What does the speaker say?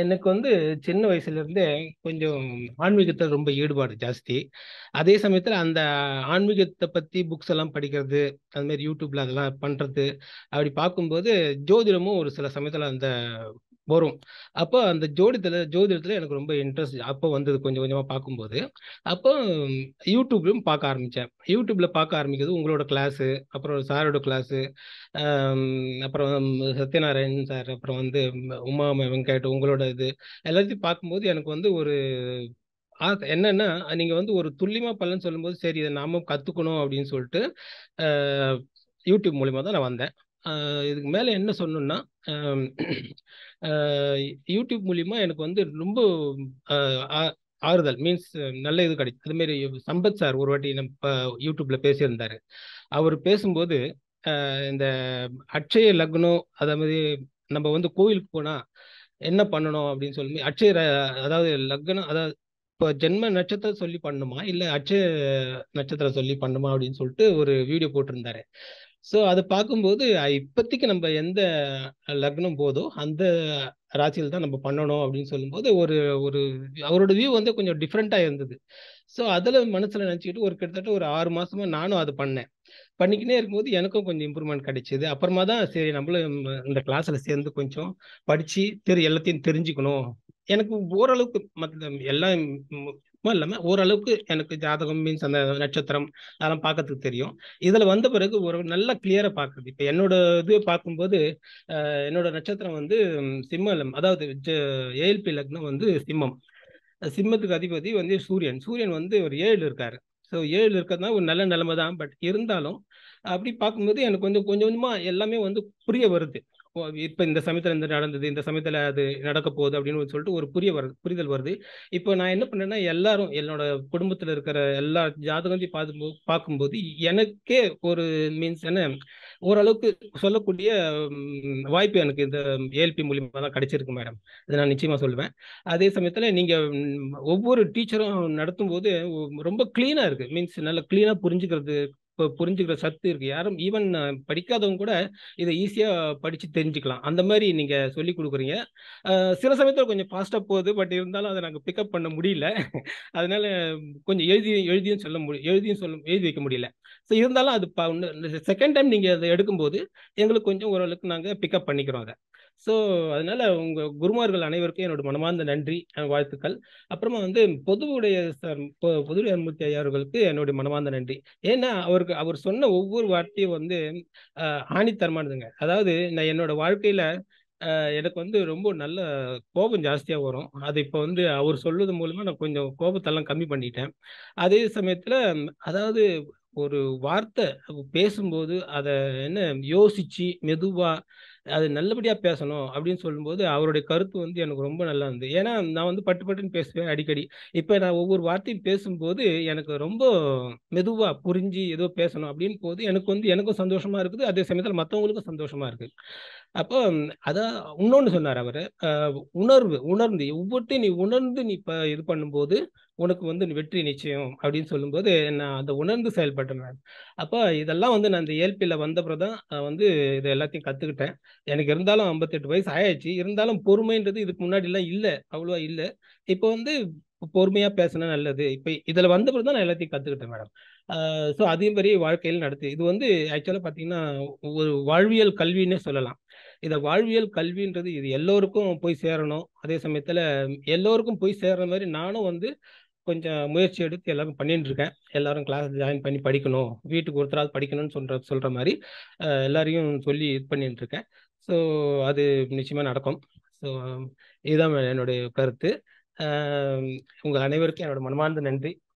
எனக்கு வந்து சின்ன வயசுல இருந்தே கொஞ்சம் ஆன்மீகத்தை ரொம்ப ஈடுபாடு ஜாஸ்தி அதே சமயத்துல அந்த ஆன்மீகத்தை பத்தி புக்ஸ் எல்லாம் படிக்கிறது அது மாதிரி யூடியூப்ல அதெல்லாம் பண்றது அப்படி பார்க்கும்போது ஜோதிடமும் ஒரு சில சமயத்துல அந்த வரும் அப்போ அந்த ஜோதிடத்தில் ஜோதிடத்தில் எனக்கு ரொம்ப இன்ட்ரெஸ்ட் அப்போ வந்தது கொஞ்சம் கொஞ்சமாக பார்க்கும்போது அப்போ யூடியூப்லையும் பார்க்க ஆரம்பித்தேன் யூடியூப்பில் பார்க்க ஆரம்பிக்கிறது உங்களோட கிளாஸு அப்புறம் சாரோட கிளாஸு அப்புறம் சத்யநாராயண் சார் அப்புறம் வந்து உமா வெங்கட் உங்களோட இது எல்லாத்தையும் பார்க்கும்போது எனக்கு வந்து ஒரு என்னன்னா நீங்கள் வந்து ஒரு துல்லியமாக பல்லன்னு சொல்லும்போது சரி இதை நாமும் கற்றுக்கணும் அப்படின்னு சொல்லிட்டு யூடியூப் மூலிமா தான் நான் வந்தேன் இதுக்கு மேலே என்ன சொன்னோன்னா யூடியூப் மூலிமா எனக்கு வந்து ரொம்ப ஆறுதல் மீன்ஸ் நல்ல இது கிடைக்கும் அதுமாரி சம்பத் சார் ஒரு வாட்டி நம்ம யூடியூப்ல பேசியிருந்தாரு அவர் பேசும்போது இந்த அட்சய லக்னம் அதே மாதிரி நம்ம வந்து கோயிலுக்கு போனா என்ன பண்ணணும் அப்படின்னு சொல்லி அட்சய அதாவது லக்னம் அதாவது இப்போ ஜென்ம நட்சத்திரம் சொல்லி பண்ணுமா இல்லை அட்சய நட்சத்திரம் சொல்லி பண்ணுமா அப்படின்னு சொல்லிட்டு ஒரு வீடியோ போட்டிருந்தாரு ஸோ அதை பார்க்கும்போது இப்போதைக்கு நம்ம எந்த லக்னம் போதோ அந்த ராசியில் தான் நம்ம பண்ணணும் அப்படின்னு சொல்லும்போது ஒரு ஒரு அவரோட வியூ வந்து கொஞ்சம் டிஃப்ரெண்ட்டாக இருந்தது ஸோ அதில் மனசில் நினச்சிக்கிட்டு ஒரு கிட்டத்தட்ட ஒரு ஆறு மாதமாக நானும் அது பண்ணேன் பண்ணிக்கினே இருக்கும்போது எனக்கும் கொஞ்சம் இம்ப்ரூவ்மெண்ட் கிடைச்சிது அப்புறமா தான் சரி நம்மளும் இந்த கிளாஸில் சேர்ந்து கொஞ்சம் படித்து தெரு எல்லாத்தையும் தெரிஞ்சுக்கணும் எனக்கு ஓரளவுக்கு மற்ற எல்லாம் இல்லாம ஓரளவுக்கு எனக்கு ஜாதகம் மீன்ஸ் அந்த நட்சத்திரம் அதெல்லாம் பார்க்கறதுக்கு தெரியும் இதுல வந்த பிறகு ஒரு நல்லா கிளியரா பாக்குறது இப்ப என்னோட இது பார்க்கும்போது என்னோட நட்சத்திரம் வந்து இல்லம் அதாவது ஏஎல்பி லக்னம் வந்து சிம்மம் சிம்மத்துக்கு அதிபதி வந்து சூரியன் சூரியன் வந்து ஒரு ஏழு இருக்காரு ஸோ ஏழு இருக்கிறது ஒரு நல்ல நிலைமை தான் பட் இருந்தாலும் அப்படி பார்க்கும்போது எனக்கு கொஞ்சம் கொஞ்சம் கொஞ்சமாக எல்லாமே வந்து புரிய வருது இப்போ இந்த சமயத்தில் இந்த நடந்தது இந்த சமயத்தில் அது நடக்க போகுது அப்படின்னு சொல்லிட்டு ஒரு புரிய வருது புரிதல் வருது இப்போ நான் என்ன பண்ணேன்னா எல்லாரும் என்னோட குடும்பத்தில் இருக்கிற எல்லா ஜாதகத்தையும் பார்த்து பார்க்கும்போது எனக்கே ஒரு மீன்ஸ் என்ன ஓரளவுக்கு சொல்லக்கூடிய வாய்ப்பு எனக்கு இந்த ஏஎல்பி மூலியமாக தான் கிடைச்சிருக்கு மேடம் இதை நான் நிச்சயமாக சொல்லுவேன் அதே சமயத்தில் நீங்கள் ஒவ்வொரு டீச்சரும் நடத்தும் போது ரொம்ப க்ளீனாக இருக்குது மீன்ஸ் நல்லா க்ளீனாக புரிஞ்சுக்கிறது புரிஞ்சுக்கிற சத்து இருக்கு யாரும் ஈவன் படிக்காதவங்க கூட இதை ஈஸியா படிச்சு தெரிஞ்சுக்கலாம் அந்த மாதிரி நீங்க சொல்லி கொடுக்குறீங்க சில சமயத்தில் கொஞ்சம் ஃபாஸ்டா போகுது பட் இருந்தாலும் அதை நாங்கள் பிக்கப் பண்ண முடியல அதனால கொஞ்சம் எழுதி எழுதியும் சொல்ல முடியும் எழுதியும் சொல்ல எழுதி வைக்க முடியல ஸோ இருந்தாலும் அது செகண்ட் டைம் நீங்க அதை எடுக்கும்போது எங்களுக்கு கொஞ்சம் ஓரளவுக்கு நாங்கள் பிக்கப் பண்ணிக்கிறோம் அதை ஸோ அதனால உங்க குருமார்கள் அனைவருக்கும் என்னோட மனமார்ந்த நன்றி வாழ்த்துக்கள் அப்புறமா வந்து பொதுவுடைய பொதுவுடைய மூர்த்தி ஐயா அவர்களுக்கு என்னுடைய மனமார்ந்த நன்றி ஏன்னா அவருக்கு அவர் சொன்ன ஒவ்வொரு வார்த்தையும் வந்து ஆணித்தரமானதுங்க அதாவது நான் என்னோட வாழ்க்கையில எனக்கு வந்து ரொம்ப நல்ல கோபம் ஜாஸ்தியாக வரும் அது இப்போ வந்து அவர் சொல்லுவது மூலமாக நான் கொஞ்சம் கோபத்தெல்லாம் கம்மி பண்ணிட்டேன் அதே சமயத்தில் அதாவது ஒரு வார்த்தை பேசும்போது அதை என்ன யோசிச்சு மெதுவாக அது நல்லபடியாக பேசணும் அப்படின்னு சொல்லும்போது அவருடைய கருத்து வந்து எனக்கு ரொம்ப நல்லா இருந்தது ஏன்னா நான் வந்து பட்டு பட்டுன்னு பேசுவேன் அடிக்கடி இப்போ நான் ஒவ்வொரு வார்த்தையும் பேசும்போது எனக்கு ரொம்ப மெதுவாக புரிஞ்சு ஏதோ பேசணும் அப்படின்னு போது எனக்கு வந்து எனக்கும் சந்தோஷமாக இருக்குது அதே சமயத்தில் மற்றவங்களுக்கும் சந்தோஷமாக இருக்குது அப்போ அதான் இன்னொன்று சொன்னார் அவர் உணர்வு உணர்ந்து ஒவ்வொருத்தையும் நீ உணர்ந்து நீ இப்போ இது பண்ணும்போது உனக்கு வந்து வெற்றி நிச்சயம் அப்படின்னு சொல்லும்போது நான் அதை உணர்ந்து செயல்பட்டேன் அப்போ இதெல்லாம் வந்து நான் இந்த இயல்பில் வந்தப்பறம் தான் வந்து இது எல்லாத்தையும் கற்றுக்கிட்டேன் எனக்கு இருந்தாலும் ஐம்பத்தெட்டு வயசு ஆயாச்சு இருந்தாலும் பொறுமைன்றது இதுக்கு முன்னாடிலாம் இல்லை அவ்வளவா இல்லை இப்போ வந்து பொறுமையாக பேசினா நல்லது இப்போ இதில் வந்த பிறகு தான் நான் எல்லாத்தையும் கற்றுக்கிட்டேன் மேடம் ஸோ அதையும் பெரிய வாழ்க்கையில் நடத்து இது வந்து ஆக்சுவலாக பார்த்தீங்கன்னா ஒரு வாழ்வியல் கல்வின்னே சொல்லலாம் இதை வாழ்வியல் கல்வின்றது இது எல்லோருக்கும் போய் சேரணும் அதே சமயத்தில் எல்லோருக்கும் போய் சேர்ற மாதிரி நானும் வந்து கொஞ்சம் முயற்சி எடுத்து எல்லாரும் பண்ணிட்டு இருக்கேன் எல்லாரும் கிளாஸ் ஜாயின் பண்ணி படிக்கணும் வீட்டுக்கு ஒருத்தராவது படிக்கணும்னு சொல்ற சொல்ற மாதிரி எல்லாரையும் சொல்லி இது பண்ணிட்டு இருக்கேன் ஸோ அது நிச்சயமாக நடக்கும் ஸோ இதுதான் என்னுடைய கருத்து உங்கள் அனைவருக்கும் என்னோட மனமார்ந்த நன்றி